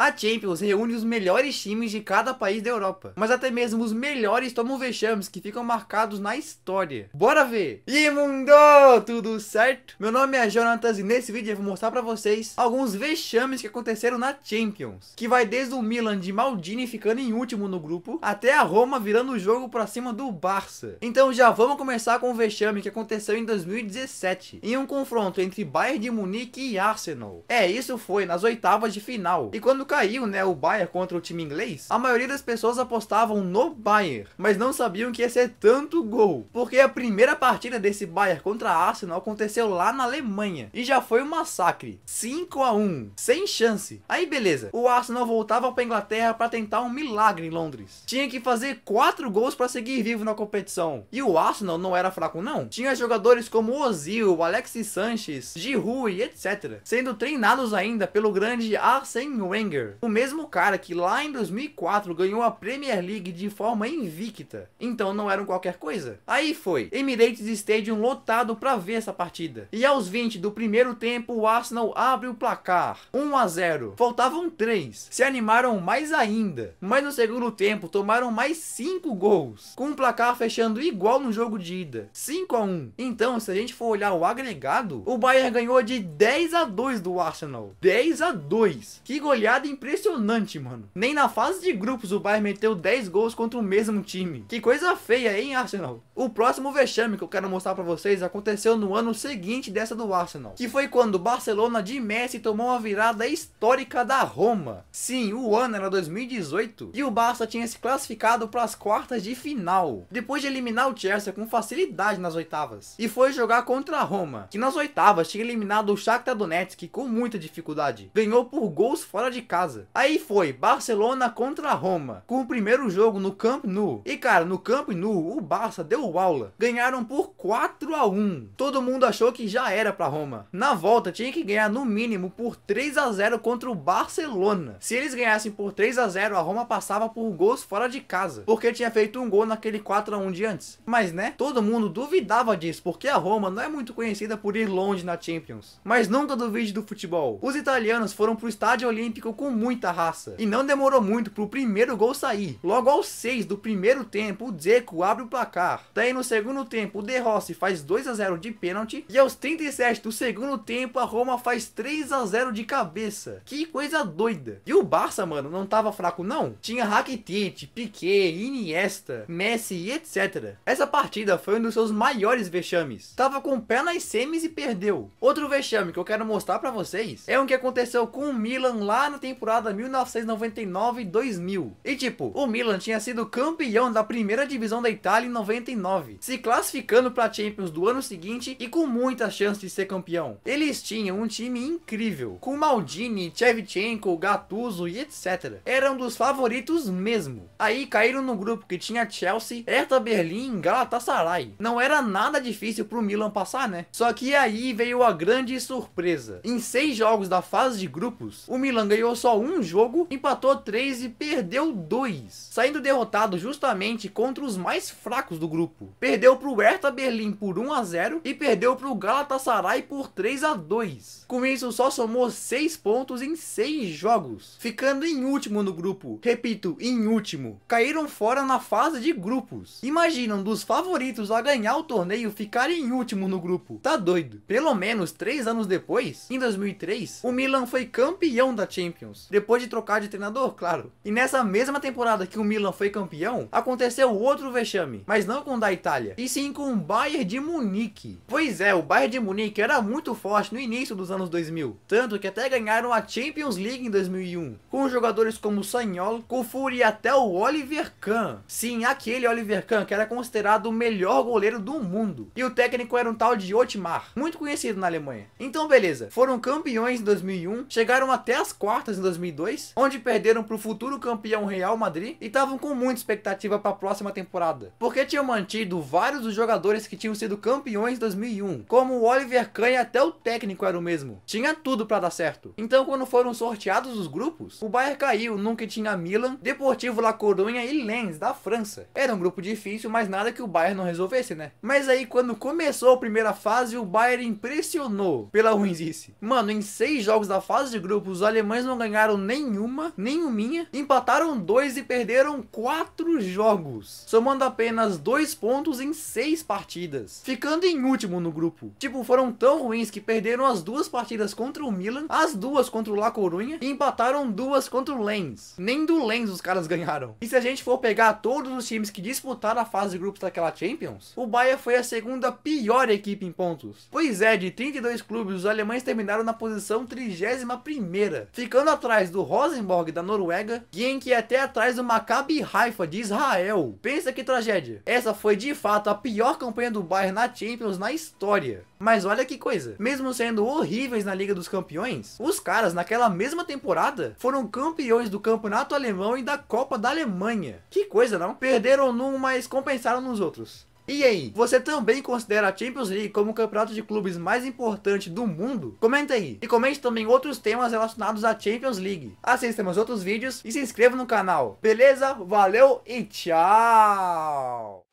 A Champions reúne os melhores times de cada país da Europa, mas até mesmo os melhores tomam vexames que ficam marcados na história. Bora ver! Imundo! Tudo certo? Meu nome é Jonatas e nesse vídeo eu vou mostrar pra vocês alguns vexames que aconteceram na Champions, que vai desde o Milan de Maldini ficando em último no grupo, até a Roma virando o jogo pra cima do Barça. Então já vamos começar com o vexame que aconteceu em 2017, em um confronto entre Bayern de Munique e Arsenal. É, isso foi nas oitavas de final, e quando caiu, né, o Bayern contra o time inglês, a maioria das pessoas apostavam no Bayern, mas não sabiam que ia ser tanto gol, porque a primeira partida desse Bayern contra a Arsenal aconteceu lá na Alemanha e já foi um massacre, 5 a 1, sem chance. Aí beleza, o Arsenal voltava pra Inglaterra para tentar um milagre em Londres. Tinha que fazer 4 gols para seguir vivo na competição. E o Arsenal não era fraco não. Tinha jogadores como Ozil, Alexis Sanchez, Giroud e etc, sendo treinados ainda pelo grande Arsene Wenger o mesmo cara que lá em 2004 ganhou a Premier League de forma invicta, então não eram qualquer coisa. Aí foi, Emirates Stadium lotado para ver essa partida. E aos 20 do primeiro tempo, o Arsenal abre o placar, 1 a 0. Faltavam 3. Se animaram mais ainda, mas no segundo tempo tomaram mais 5 gols, com o placar fechando igual no jogo de ida, 5 a 1. Então, se a gente for olhar o agregado, o Bayern ganhou de 10 a 2 do Arsenal. 10 a 2. Que goleada goleada impressionante, mano. Nem na fase de grupos o Bayern meteu 10 gols contra o mesmo time. Que coisa feia, hein, Arsenal? O próximo vexame que eu quero mostrar pra vocês aconteceu no ano seguinte dessa do Arsenal. Que foi quando o Barcelona de Messi tomou uma virada histórica da Roma. Sim, o ano era 2018 e o Barça tinha se classificado para as quartas de final. Depois de eliminar o Chelsea com facilidade nas oitavas. E foi jogar contra a Roma, que nas oitavas tinha eliminado o Shakhtar Donetsk com muita dificuldade. Ganhou por gols fora de casa. Aí foi Barcelona contra Roma, com o primeiro jogo no Camp Nou. E cara, no Camp Nou, o Barça deu aula. Ganharam por 4 a 1. Todo mundo achou que já era para Roma. Na volta tinha que ganhar no mínimo por 3 a 0 contra o Barcelona. Se eles ganhassem por 3 a 0, a Roma passava por gols fora de casa, porque tinha feito um gol naquele 4 a 1 de antes. Mas né, todo mundo duvidava disso, porque a Roma não é muito conhecida por ir longe na Champions. Mas nunca duvide do futebol. Os italianos foram pro estádio olímpico com muita raça. E não demorou muito pro primeiro gol sair. Logo aos 6 do primeiro tempo, o Dzeko abre o placar. Daí no segundo tempo, o De Rossi faz 2 a 0 de pênalti. E aos 37 do segundo tempo, a Roma faz 3 a 0 de cabeça. Que coisa doida. E o Barça, mano, não tava fraco não. Tinha Rakitic, Piquet, Iniesta, Messi etc. Essa partida foi um dos seus maiores vexames. Tava com o pé nas semis e perdeu. Outro vexame que eu quero mostrar pra vocês é o um que aconteceu com o Milan lá na temporada temporada 1999-2000. E tipo, o Milan tinha sido campeão da primeira divisão da Itália em 99, se classificando para a Champions do ano seguinte e com muita chance de ser campeão. Eles tinham um time incrível, com Maldini, Shevchenko, Gattuso e etc. Eram dos favoritos mesmo. Aí caíram no grupo que tinha Chelsea, Hertha Berlim e Galatasaray. Não era nada difícil pro Milan passar, né? Só que aí veio a grande surpresa. Em seis jogos da fase de grupos, o Milan ganhou só um jogo, empatou 3 e perdeu 2, saindo derrotado justamente contra os mais fracos do grupo. Perdeu para o Hertha Berlim por 1 a 0 e perdeu para o Galatasaray por 3 a 2. Com isso só somou 6 pontos em 6 jogos, ficando em último no grupo. Repito, em último. Caíram fora na fase de grupos. Imaginam dos favoritos a ganhar o torneio ficarem em último no grupo. Tá doido. Pelo menos 3 anos depois, em 2003, o Milan foi campeão da Champions depois de trocar de treinador, claro. E nessa mesma temporada que o Milan foi campeão, aconteceu outro vexame, mas não com o da Itália, e sim com o Bayern de Munique. Pois é, o Bayern de Munique era muito forte no início dos anos 2000, tanto que até ganharam a Champions League em 2001, com jogadores como Sagnol, Kufur e até o Oliver Kahn. Sim, aquele Oliver Kahn que era considerado o melhor goleiro do mundo. E o técnico era um tal de Otmar, muito conhecido na Alemanha. Então beleza, foram campeões em 2001, chegaram até as quartas em 2002, onde perderam para o futuro campeão Real Madrid e estavam com muita expectativa para a próxima temporada, porque tinham mantido vários dos jogadores que tinham sido campeões em 2001, como o Oliver Kahn e até o técnico era o mesmo. Tinha tudo para dar certo. Então, quando foram sorteados os grupos, o Bayern caiu, nunca tinha Milan, Deportivo La Coruña e Lens da França. Era um grupo difícil, mas nada que o Bayern não resolvesse, né? Mas aí quando começou a primeira fase, o Bayern impressionou pela ruinzice. Mano, em seis jogos da fase de grupos, os alemães não ganharam ganharam nenhuma, minha, empataram dois e perderam quatro jogos, somando apenas dois pontos em seis partidas, ficando em último no grupo. Tipo, foram tão ruins que perderam as duas partidas contra o Milan, as duas contra o La Corunha e empataram duas contra o Lens. Nem do Lens os caras ganharam. E se a gente for pegar todos os times que disputaram a fase de grupos daquela Champions, o Bahia foi a segunda pior equipe em pontos. Pois é, de 32 clubes, os alemães terminaram na posição 31ª, ficando atrás do Rosenborg da Noruega, Genk é até atrás do Maccabi Haifa de Israel. Pensa que tragédia. Essa foi de fato a pior campanha do Bayern na Champions na história. Mas olha que coisa, mesmo sendo horríveis na Liga dos Campeões, os caras naquela mesma temporada foram campeões do Campeonato Alemão e da Copa da Alemanha. Que coisa, não? Perderam num, mas compensaram nos outros. E aí, você também considera a Champions League como o campeonato de clubes mais importante do mundo? Comenta aí. E comente também outros temas relacionados à Champions League. Assista meus outros vídeos e se inscreva no canal. Beleza? Valeu e tchau!